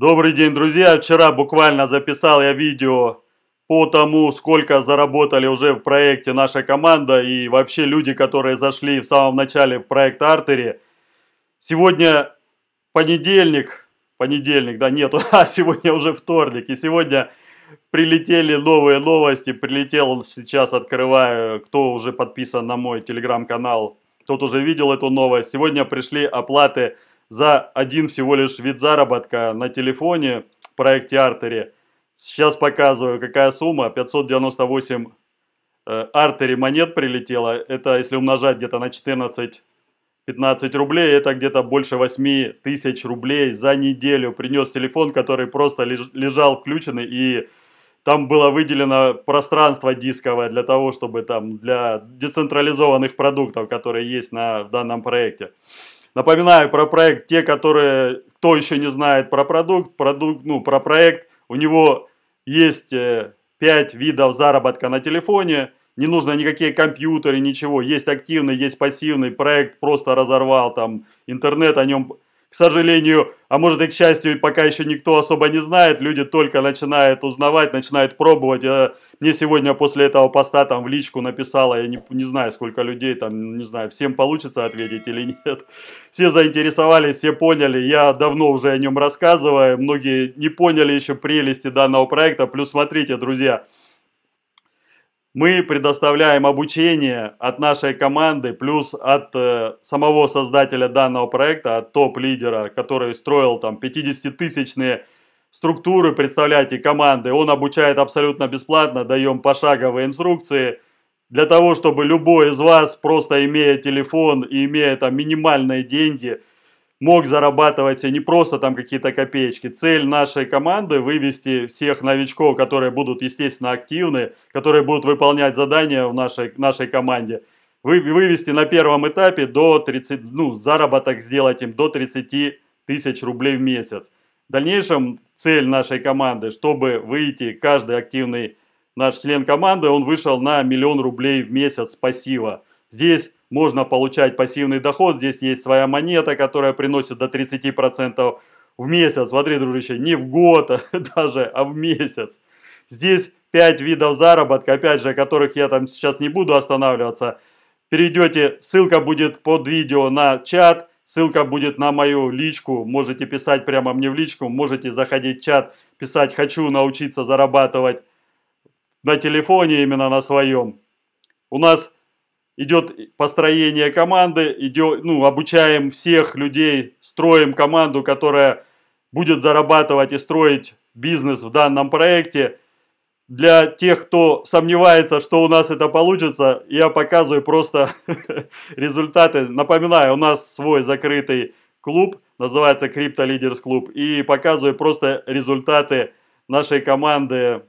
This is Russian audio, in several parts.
Добрый день, друзья! Вчера буквально записал я видео по тому, сколько заработали уже в проекте наша команда и вообще люди, которые зашли в самом начале в проект Артери. Сегодня понедельник, понедельник, да нету, а сегодня уже вторник. И сегодня прилетели новые новости, прилетел сейчас, открываю, кто уже подписан на мой телеграм-канал, тот уже видел эту новость. Сегодня пришли оплаты за один всего лишь вид заработка на телефоне в проекте Артери Сейчас показываю, какая сумма. 598 э, Артери монет прилетело. Это если умножать где-то на 14 15 рублей, это где-то больше 8 тысяч рублей за неделю принес телефон, который просто лежал включенный и там было выделено пространство дисковое для того, чтобы там для децентрализованных продуктов, которые есть на, в данном проекте. Напоминаю про проект, те, которые, кто еще не знает про продукт, продукт, ну, про проект, у него есть 5 э, видов заработка на телефоне, не нужно никакие компьютеры, ничего, есть активный, есть пассивный, проект просто разорвал, там, интернет о нем к сожалению, а может и к счастью, пока еще никто особо не знает, люди только начинают узнавать, начинают пробовать. Я, мне сегодня после этого поста там в личку написала, я не, не знаю, сколько людей там, не знаю, всем получится ответить или нет. Все заинтересовались, все поняли, я давно уже о нем рассказываю, многие не поняли еще прелести данного проекта. Плюс смотрите, друзья, мы предоставляем обучение от нашей команды, плюс от э, самого создателя данного проекта, от топ-лидера, который строил там 50-тысячные структуры, представляете, команды. Он обучает абсолютно бесплатно, даем пошаговые инструкции для того, чтобы любой из вас, просто имея телефон и имея там минимальные деньги – мог зарабатывать а не просто там какие-то копеечки. Цель нашей команды вывести всех новичков, которые будут, естественно, активны, которые будут выполнять задания в нашей, нашей команде, вы, вывести на первом этапе до 30, ну, заработок сделать им до 30 тысяч рублей в месяц. В дальнейшем цель нашей команды, чтобы выйти, каждый активный наш член команды, он вышел на миллион рублей в месяц с пассива. Здесь можно получать пассивный доход. Здесь есть своя монета, которая приносит до 30% в месяц. Смотри, дружище, не в год а даже, а в месяц. Здесь 5 видов заработка, опять же, которых я там сейчас не буду останавливаться. Перейдете, ссылка будет под видео на чат, ссылка будет на мою личку. Можете писать прямо мне в личку, можете заходить в чат, писать «хочу научиться зарабатывать» на телефоне именно на своем. У нас идет построение команды, идет, ну, обучаем всех людей, строим команду, которая будет зарабатывать и строить бизнес в данном проекте. Для тех, кто сомневается, что у нас это получится, я показываю просто результаты. Напоминаю, у нас свой закрытый клуб, называется Crypto Leaders Club, и показываю просто результаты нашей команды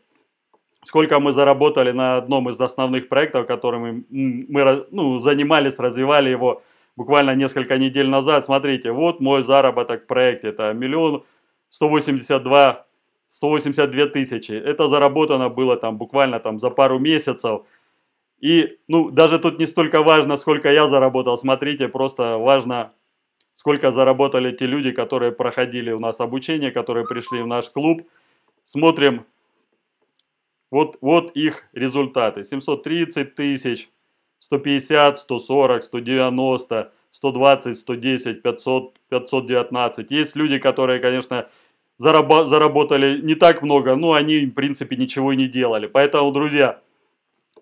сколько мы заработали на одном из основных проектов, которым мы ну, занимались, развивали его буквально несколько недель назад. Смотрите, вот мой заработок в проекте, это миллион сто восемьдесят 182 182 тысячи. Это заработано было там буквально там за пару месяцев. И, ну, даже тут не столько важно, сколько я заработал. Смотрите, просто важно, сколько заработали те люди, которые проходили у нас обучение, которые пришли в наш клуб. Смотрим, вот, вот их результаты. 730 тысяч, 150, 140, 190, 120, 110, 500, 519. Есть люди, которые, конечно, зарабо заработали не так много, но они, в принципе, ничего не делали. Поэтому, друзья,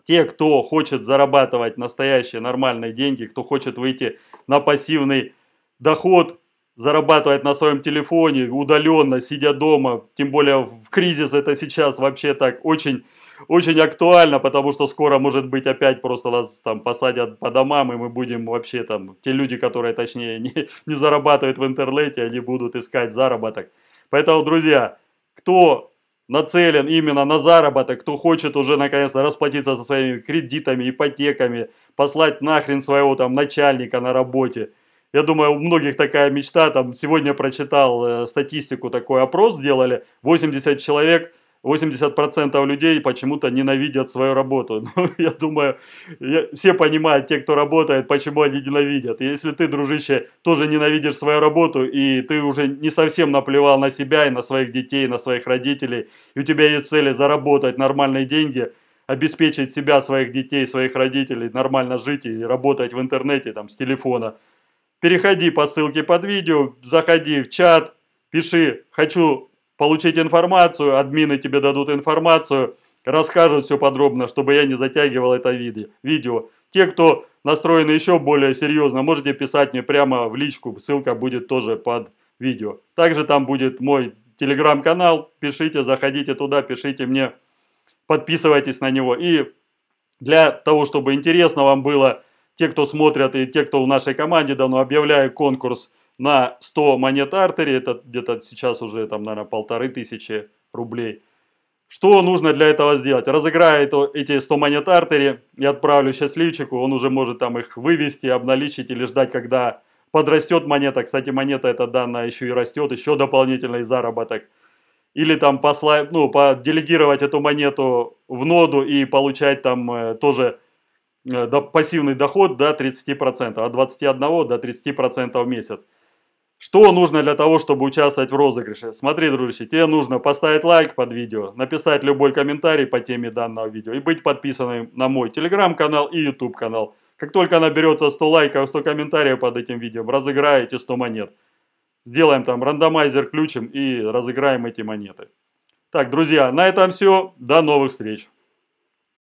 те, кто хочет зарабатывать настоящие нормальные деньги, кто хочет выйти на пассивный доход, зарабатывать на своем телефоне удаленно, сидя дома, тем более в кризис это сейчас вообще так очень очень актуально, потому что скоро, может быть, опять просто нас там посадят по домам, и мы будем вообще там, те люди, которые, точнее, не, не зарабатывают в интернете, они будут искать заработок. Поэтому, друзья, кто нацелен именно на заработок, кто хочет уже, наконец-то, расплатиться со своими кредитами, ипотеками, послать нахрен своего там начальника на работе – я думаю, у многих такая мечта, там, сегодня прочитал э, статистику, такой опрос сделали, 80 человек, 80% людей почему-то ненавидят свою работу. Ну, я думаю, я, все понимают, те, кто работает, почему они ненавидят. Если ты, дружище, тоже ненавидишь свою работу, и ты уже не совсем наплевал на себя и на своих детей, и на своих родителей, и у тебя есть цели заработать нормальные деньги, обеспечить себя, своих детей, своих родителей, нормально жить и работать в интернете там, с телефона – Переходи по ссылке под видео, заходи в чат, пиши «хочу получить информацию», админы тебе дадут информацию, расскажут все подробно, чтобы я не затягивал это видео. Те, кто настроены еще более серьезно, можете писать мне прямо в личку, ссылка будет тоже под видео. Также там будет мой телеграм-канал, пишите, заходите туда, пишите мне, подписывайтесь на него. И для того, чтобы интересно вам было, те, кто смотрят и те, кто в нашей команде давно, ну, объявляю конкурс на 100 монет артери, это где-то сейчас уже, там, наверное, полторы тысячи рублей. Что нужно для этого сделать? Разыграю это, эти 100 монет артери и отправлю счастливчику, он уже может там их вывести, обналичить или ждать, когда подрастет монета. Кстати, монета эта данная еще и растет, еще дополнительный заработок. Или там послать, ну, поделегировать эту монету в ноду и получать там э, тоже Э, до, пассивный доход до 30%, от 21 до 30% в месяц. Что нужно для того, чтобы участвовать в розыгрыше? Смотри, дружище, тебе нужно поставить лайк под видео, написать любой комментарий по теме данного видео и быть подписанным на мой телеграм-канал и YouTube канал. Как только наберется 100 лайков, 100 комментариев под этим видео, разыграете 100 монет. Сделаем там рандомайзер ключем и разыграем эти монеты. Так, друзья, на этом все. До новых встреч.